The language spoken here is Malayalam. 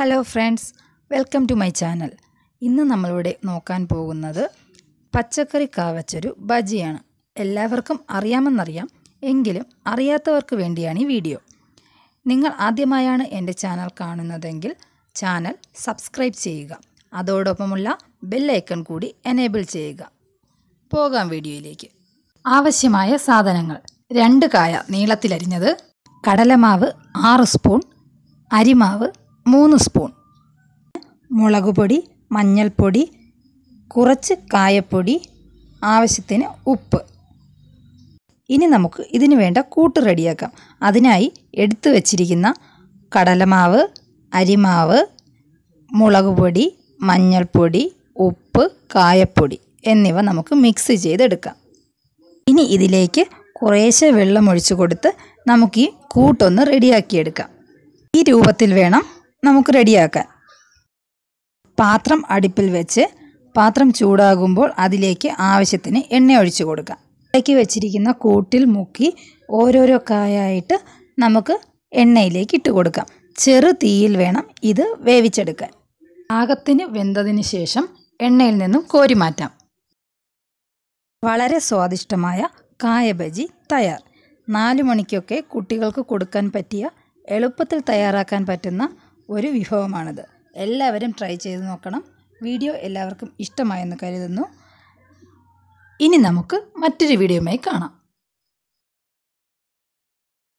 hello friends welcome to my channel ഇന്ന് നമ്മളിവിടെ നോക്കാൻ പോകുന്നത് പച്ചക്കറി കാവച്ചൊരു ബജിയാണ് എല്ലാവർക്കും അറിയാമെന്നറിയാം എങ്കിലും അറിയാത്തവർക്ക് വേണ്ടിയാണ് ഈ വീഡിയോ നിങ്ങൾ ആദ്യമായാണ് എൻ്റെ ചാനൽ കാണുന്നതെങ്കിൽ ചാനൽ സബ്സ്ക്രൈബ് ചെയ്യുക അതോടൊപ്പമുള്ള ബെല്ലൈക്കൺ കൂടി എനേബിൾ ചെയ്യുക പോകാം വീഡിയോയിലേക്ക് ആവശ്യമായ സാധനങ്ങൾ രണ്ട് കായ നീളത്തിലരിഞ്ഞത് കടലമാവ് ആറ് സ്പൂൺ അരിമാവ് മൂന്ന് സ്പൂൺ മുളക് പൊടി മഞ്ഞൾപ്പൊടി കുറച്ച് കായപ്പൊടി ആവശ്യത്തിന് ഉപ്പ് ഇനി നമുക്ക് ഇതിന് വേണ്ട കൂട്ട് റെഡിയാക്കാം അതിനായി എടുത്തു വച്ചിരിക്കുന്ന കടലമാവ് അരിമാവ് മുളക് പൊടി മഞ്ഞൾപ്പൊടി ഉപ്പ് കായപ്പൊടി എന്നിവ നമുക്ക് മിക്സ് ചെയ്തെടുക്കാം ഇനി ഇതിലേക്ക് കുറേശ്ശെ വെള്ളം ഒഴിച്ചു കൊടുത്ത് നമുക്ക് ഈ കൂട്ടൊന്ന് റെഡിയാക്കിയെടുക്കാം ഈ രൂപത്തിൽ വേണം നമുക്ക് റെഡിയാക്കാം പാത്രം അടുപ്പിൽ വെച്ച് പാത്രം ചൂടാകുമ്പോൾ അതിലേക്ക് ആവശ്യത്തിന് എണ്ണ ഒഴിച്ചു കൊടുക്കാം ഇടയ്ക്ക് വെച്ചിരിക്കുന്ന കൂട്ടിൽ മുക്കി ഓരോരോ കായായിട്ട് നമുക്ക് എണ്ണയിലേക്ക് ഇട്ട് കൊടുക്കാം ചെറു തീയിൽ വേണം ഇത് വേവിച്ചെടുക്കാൻ പാകത്തിന് വെന്തതിന് ശേഷം എണ്ണയിൽ നിന്നും കോരി മാറ്റാം വളരെ സ്വാദിഷ്ടമായ കായബജി തയ്യാർ നാല് മണിക്കൊക്കെ കുട്ടികൾക്ക് കൊടുക്കാൻ പറ്റിയ എളുപ്പത്തിൽ തയ്യാറാക്കാൻ പറ്റുന്ന ഒരു വിഭവമാണിത് എല്ലാവരും ട്രൈ ചെയ്ത് നോക്കണം വീഡിയോ എല്ലാവർക്കും ഇഷ്ടമായെന്ന് കരുതുന്നു ഇനി നമുക്ക് മറ്റൊരു വീഡിയോയുമായി കാണാം